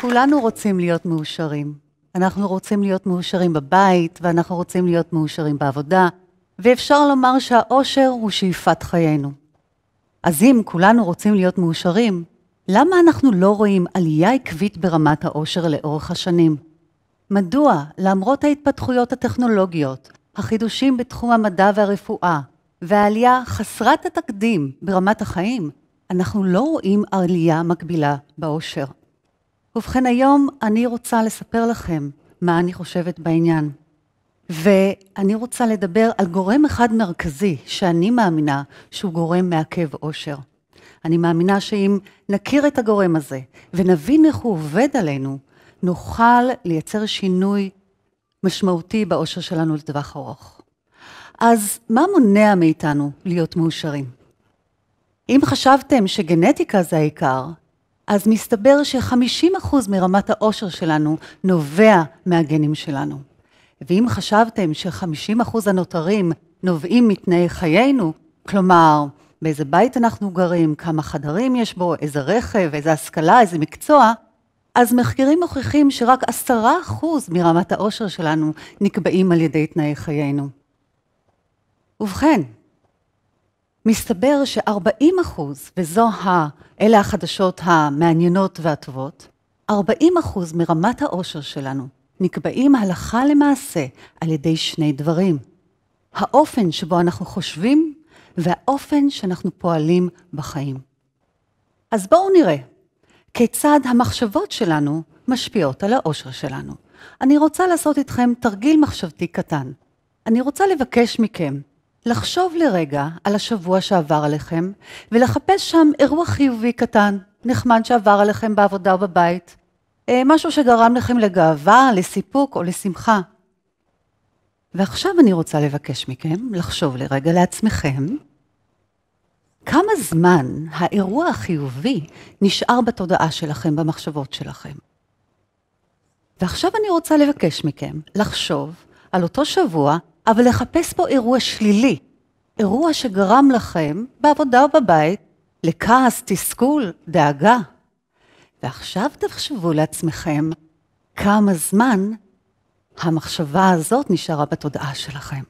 כולנו רוצים להיות מאושרים. אנחנו רוצים להיות מאושרים בבית, ואנחנו רוצים להיות מאושרים בעבודה, ואפשר לומר שהאושר הוא שאיפת חיינו. אז אם כולנו רוצים להיות מאושרים, למה אנחנו לא רואים עלייה עקבית ברמת האושר לאורך השנים? מדוע, למרות ההתפתחויות הטכנולוגיות, החידושים בתחום המדע והרפואה, והעלייה חסרת התקדים ברמת החיים, אנחנו לא רואים עלייה מקבילה באושר? ובכן, היום אני רוצה לספר לכם מה אני חושבת בעניין. ואני רוצה לדבר על גורם אחד מרכזי, שאני מאמינה שהוא גורם מעכב אושר. אני מאמינה שאם נכיר את הגורם הזה ונבין איך הוא עובד עלינו, נוכל לייצר שינוי משמעותי באושר שלנו לטווח ארוך. אז מה מונע מאיתנו להיות מאושרים? אם חשבתם שגנטיקה זה העיקר, אז מסתבר ש-50% מרמת העושר שלנו נובע מהגנים שלנו. ואם חשבתם ש-50% הנותרים נובעים מתנאי חיינו, כלומר, באיזה בית אנחנו גרים, כמה חדרים יש בו, איזה רכב, איזה השכלה, איזה מקצוע, אז מחקרים מוכיחים שרק 10% מרמת העושר שלנו נקבעים על ידי תנאי חיינו. ובכן, מסתבר ש-40 אחוז, ואלה החדשות המעניינות והטובות, 40 אחוז מרמת העושר שלנו נקבעים הלכה למעשה על ידי שני דברים. האופן שבו אנחנו חושבים והאופן שאנחנו פועלים בחיים. אז בואו נראה כיצד המחשבות שלנו משפיעות על העושר שלנו. אני רוצה לעשות איתכם תרגיל מחשבתי קטן. אני רוצה לבקש מכם לחשוב לרגע על השבוע שעבר עליכם, ולחפש שם אירוע חיובי קטן, נחמד שעבר עליכם בעבודה או בבית, אה, משהו שגרם לכם לגאווה, לסיפוק או לשמחה. ועכשיו אני רוצה לבקש מכם לחשוב לרגע לעצמכם, כמה זמן האירוע החיובי נשאר בתודעה שלכם, במחשבות שלכם? ועכשיו אני רוצה לבקש מכם לחשוב על אותו שבוע אבל לחפש פה אירוע שלילי, אירוע שגרם לכם, בעבודה או בבית, לכעס, תסכול, דאגה. ועכשיו תחשבו לעצמכם כמה זמן המחשבה הזאת נשארה בתודעה שלכם.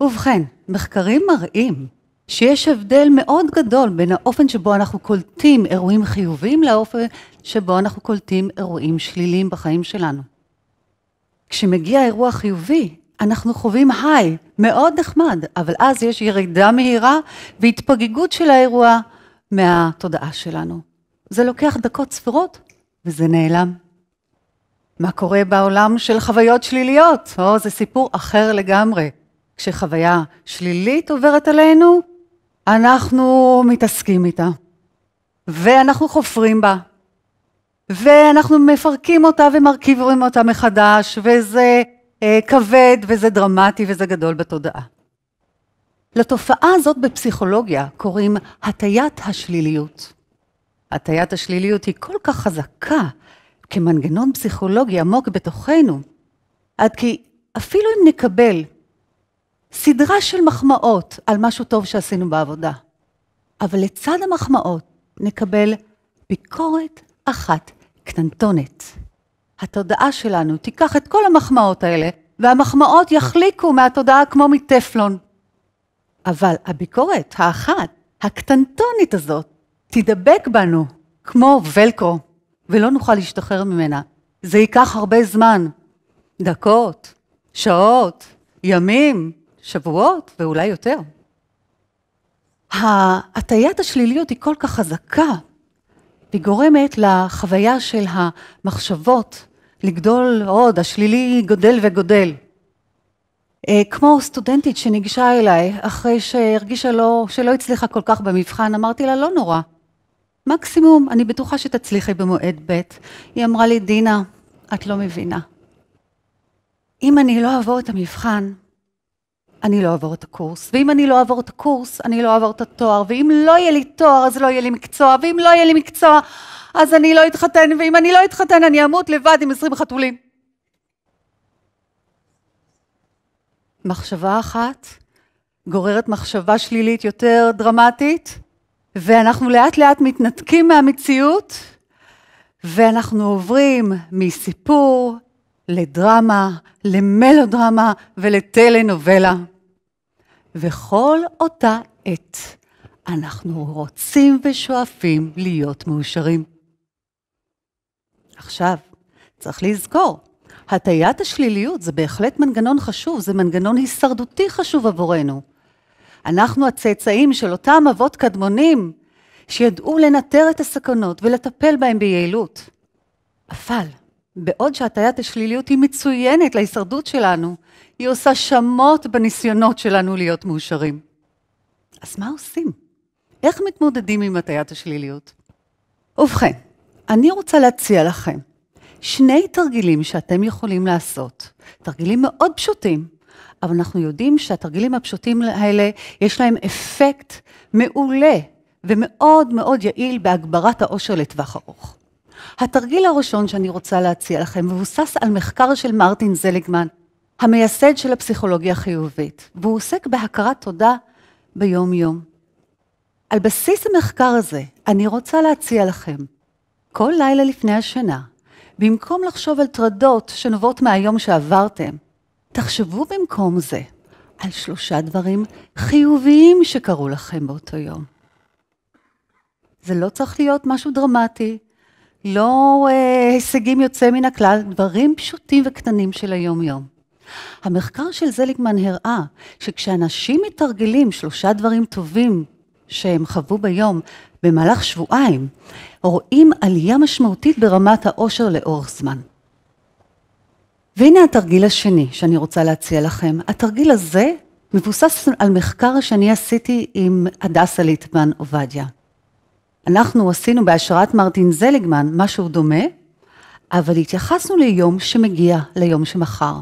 ובכן, מחקרים מראים שיש הבדל מאוד גדול בין האופן שבו אנחנו קולטים אירועים חיוביים לאופן שבו אנחנו קולטים אירועים שליליים בחיים שלנו. כשמגיע אירוע חיובי, אנחנו חווים היי, מאוד נחמד, אבל אז יש ירידה מהירה והתפגגות של האירוע מהתודעה שלנו. זה לוקח דקות ספורות וזה נעלם. מה קורה בעולם של חוויות שליליות? או, זה סיפור אחר לגמרי. כשחוויה שלילית עוברת עלינו, אנחנו מתעסקים איתה, ואנחנו חופרים בה, ואנחנו מפרקים אותה ומרכיבים אותה מחדש, וזה אה, כבד וזה דרמטי וזה גדול בתודעה. לתופעה הזאת בפסיכולוגיה קוראים הטיית השליליות. הטיית השליליות היא כל כך חזקה כמנגנון פסיכולוגי עמוק בתוכנו, עד כי אפילו אם נקבל סדרה של מחמאות על משהו טוב שעשינו בעבודה, אבל לצד המחמאות נקבל ביקורת אחת קטנטונת. התודעה שלנו תיקח את כל המחמאות האלה, והמחמאות יחליקו מהתודעה כמו מטפלון. אבל הביקורת האחת, הקטנטונית הזאת, תדבק בנו כמו ולקרו, ולא נוכל להשתחרר ממנה. זה ייקח הרבה זמן, דקות, שעות, ימים, שבועות ואולי יותר. הטיית השליליות היא כל כך חזקה, היא גורמת לחוויה של המחשבות לגדול עוד, השלילי גודל וגודל. אה, כמו סטודנטית שניגשה אליי, אחרי שהרגישה לא, שלא הצליחה כל כך במבחן, אמרתי לה, לא נורא. מקסימום, אני בטוחה שתצליחי במועד ב'. היא אמרה לי, דינה, את לא מבינה. אם אני לא אעבור את המבחן, אני לא אעבור את הקורס, ואם אני לא אעבור את הקורס, אני לא אעבור את התואר, ואם לא יהיה לי תואר, אז לא יהיה לי מקצוע, ואם לא יהיה לי מקצוע, אז אני לא אתחתן, ואם אני לא אתחתן, אני אמות לבד עם 20 חתולים. מחשבה אחת גוררת מחשבה שלילית יותר דרמטית, ואנחנו לאט לאט מתנתקים מהמציאות, ואנחנו עוברים מסיפור לדרמה, למלודרמה ולטלנובלה. וכל אותה עת אנחנו רוצים ושואפים להיות מאושרים. עכשיו, צריך לזכור, הטיית השליליות זה בהחלט מנגנון חשוב, זה מנגנון הישרדותי חשוב עבורנו. אנחנו הצאצאים של אותם אבות קדמונים שידעו לנטר את הסכנות ולטפל בהם ביעילות. אבל בעוד שהטיית השליליות היא מצוינת להישרדות שלנו, היא עושה שמות בניסיונות שלנו להיות מאושרים. אז מה עושים? איך מתמודדים עם הטיית השליליות? ובכן, אני רוצה להציע לכם שני תרגילים שאתם יכולים לעשות. תרגילים מאוד פשוטים, אבל אנחנו יודעים שהתרגילים הפשוטים האלה, יש להם אפקט מעולה ומאוד מאוד יעיל בהגברת העושר לטווח ארוך. התרגיל הראשון שאני רוצה להציע לכם מבוסס על מחקר של מרטין זליגמן, המייסד של הפסיכולוגיה החיובית, והוא עוסק בהכרת תודה ביום-יום. על בסיס המחקר הזה, אני רוצה להציע לכם, כל לילה לפני השינה, במקום לחשוב על טרדות שנובעות מהיום שעברתם, תחשבו במקום זה על שלושה דברים חיוביים שקרו לכם באותו יום. זה לא צריך להיות משהו דרמטי, לא אה, הישגים יוצאי מן הכלל, דברים פשוטים וקטנים של היום-יום. המחקר של זליגמן הראה שכשאנשים מתרגלים שלושה דברים טובים שהם חוו ביום במהלך שבועיים, רואים עלייה משמעותית ברמת העושר לאורך זמן. והנה התרגיל השני שאני רוצה להציע לכם. התרגיל הזה מבוסס על מחקר שאני עשיתי עם הדסה ליטמן עובדיה. אנחנו עשינו בהשראת מרטין זליגמן משהו דומה, אבל התייחסנו ליום שמגיע, ליום שמחר.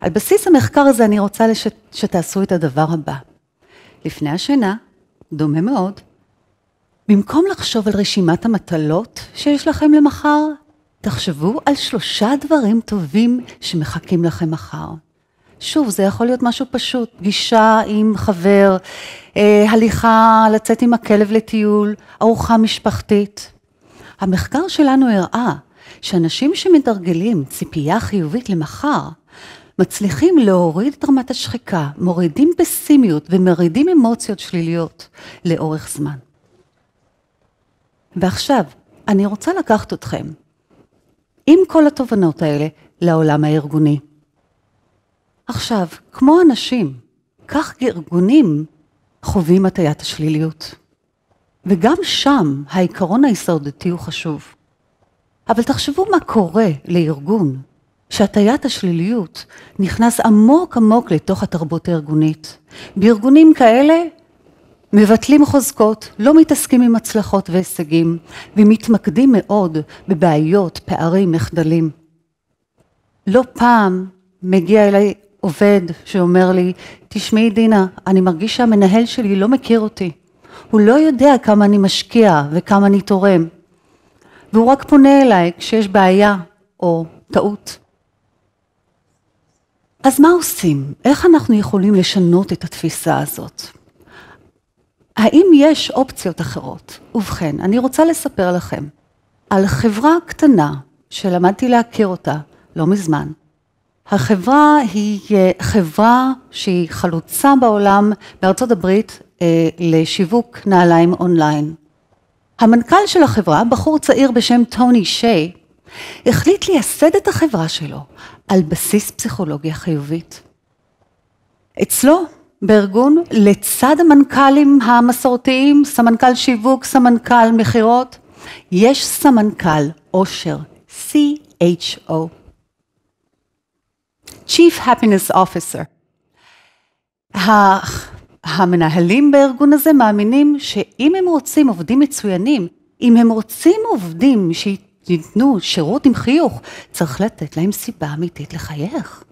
על בסיס המחקר הזה אני רוצה לש... שתעשו את הדבר הבא. לפני השינה, דומה מאוד, במקום לחשוב על רשימת המטלות שיש לכם למחר, תחשבו על שלושה דברים טובים שמחכים לכם מחר. שוב, זה יכול להיות משהו פשוט, פגישה עם חבר, אה, הליכה, לצאת עם הכלב לטיול, ארוחה משפחתית. המחקר שלנו הראה שאנשים שמתרגלים ציפייה חיובית למחר, מצליחים להוריד את רמת השחיקה, מורידים פסימיות ומרידים אמוציות שליליות לאורך זמן. ועכשיו, אני רוצה לקחת אתכם, עם כל התובנות האלה, לעולם הארגוני. עכשיו, כמו אנשים, כך ארגונים חווים הטיית השליליות. וגם שם העיקרון ההישרדתי הוא חשוב. אבל תחשבו מה קורה לארגון שהטיית השליליות נכנס עמוק עמוק לתוך התרבות הארגונית. בארגונים כאלה מבטלים חוזקות, לא מתעסקים עם הצלחות והישגים, ומתמקדים מאוד בבעיות, פערים, מחדלים. לא פעם מגיע אליי עובד שאומר לי, תשמעי דינה, אני מרגיש שהמנהל שלי לא מכיר אותי. הוא לא יודע כמה אני משקיע וכמה אני תורם. והוא רק פונה אליי כשיש בעיה או טעות. אז מה עושים? איך אנחנו יכולים לשנות את התפיסה הזאת? האם יש אופציות אחרות? ובכן, אני רוצה לספר לכם על חברה קטנה שלמדתי להכיר אותה לא מזמן, החברה היא אה, חברה שהיא חלוצה בעולם, בארצות הברית, אה, לשיווק נעליים אונליין. המנכ"ל של החברה, בחור צעיר בשם טוני שיי, החליט לייסד את החברה שלו על בסיס פסיכולוגיה חיובית. אצלו, בארגון, לצד המנכ"לים המסורתיים, סמנכ"ל שיווק, סמנכ"ל מכירות, יש סמנכ"ל עושר, CHO. Chief Happiness Officer. המנהלים בארגון הזה מאמינים שאם הם רוצים עובדים מצוינים, אם הם רוצים עובדים שייתנו שירות עם חיוך, צריך לתת להם סיבה אמיתית לחייך.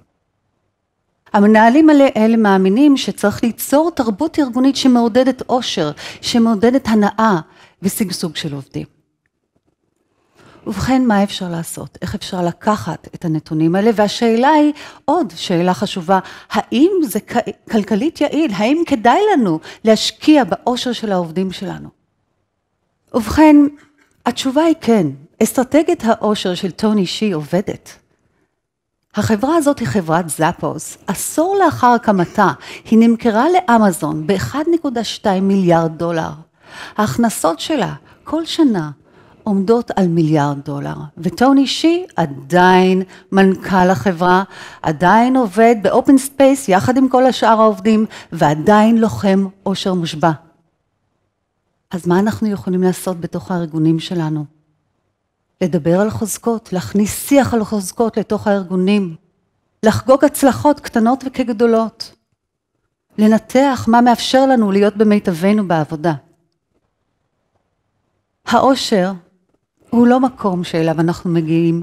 המנהלים האלה מאמינים שצריך ליצור תרבות ארגונית שמעודדת עושר, שמעודדת הנאה ושגשוג של עובדים. ובכן, מה אפשר לעשות? איך אפשר לקחת את הנתונים האלה? והשאלה היא, עוד שאלה חשובה, האם זה כלכלית יעיל? האם כדאי לנו להשקיע באושר של העובדים שלנו? ובכן, התשובה היא כן. אסטרטגיית האושר של טוני שי עובדת. החברה הזאת היא חברת זאפוס. עשור לאחר הקמתה, היא נמכרה לאמזון ב-1.2 מיליארד דולר. ההכנסות שלה כל שנה עומדות על מיליארד דולר, וטוני שי עדיין מנכ"ל החברה, עדיין עובד באופן ספייס יחד עם כל השאר העובדים, ועדיין לוחם עושר מושבע. אז מה אנחנו יכולים לעשות בתוך הארגונים שלנו? לדבר על חוזקות, להכניס שיח על חוזקות לתוך הארגונים, לחגוג הצלחות קטנות וכגדולות, לנתח מה מאפשר לנו להיות במיטבנו בעבודה. העושר הוא לא מקום שאליו אנחנו מגיעים.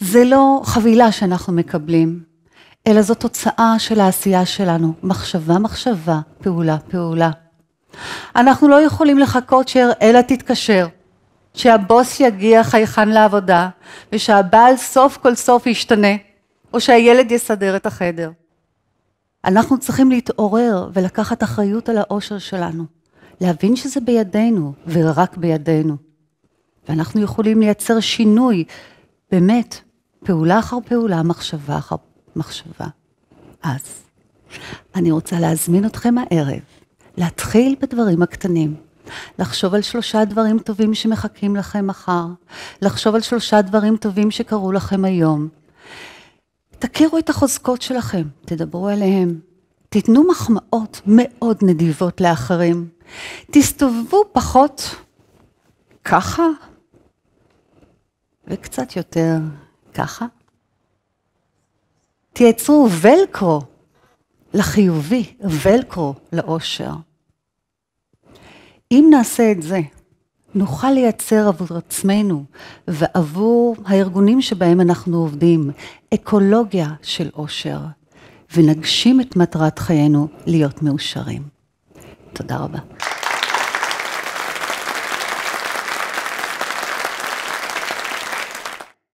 זה לא חבילה שאנחנו מקבלים, אלא זו תוצאה של העשייה שלנו, מחשבה מחשבה, פעולה פעולה. אנחנו לא יכולים לחכות שאראלה תתקשר, שהבוס יגיע חייכן לעבודה, ושהבעל סוף כל סוף ישתנה, או שהילד יסדר את החדר. אנחנו צריכים להתעורר ולקחת אחריות על האושר שלנו, להבין שזה בידינו ורק בידינו. ואנחנו יכולים לייצר שינוי, באמת, פעולה אחר פעולה, מחשבה אחר מחשבה. אז, אני רוצה להזמין אתכם הערב, להתחיל בדברים הקטנים. לחשוב על שלושה דברים טובים שמחכים לכם מחר, לחשוב על שלושה דברים טובים שקרו לכם היום. תכירו את החוזקות שלכם, תדברו עליהם, תיתנו מחמאות מאוד נדיבות לאחרים, תסתובבו פחות ככה וקצת יותר ככה. תייצרו ולקרו לחיובי, ולקרו לאושר. אם נעשה את זה, נוכל לייצר עבור עצמנו ועבור הארגונים שבהם אנחנו עובדים אקולוגיה של אושר, ונגשים את מטרת חיינו להיות מאושרים. תודה רבה.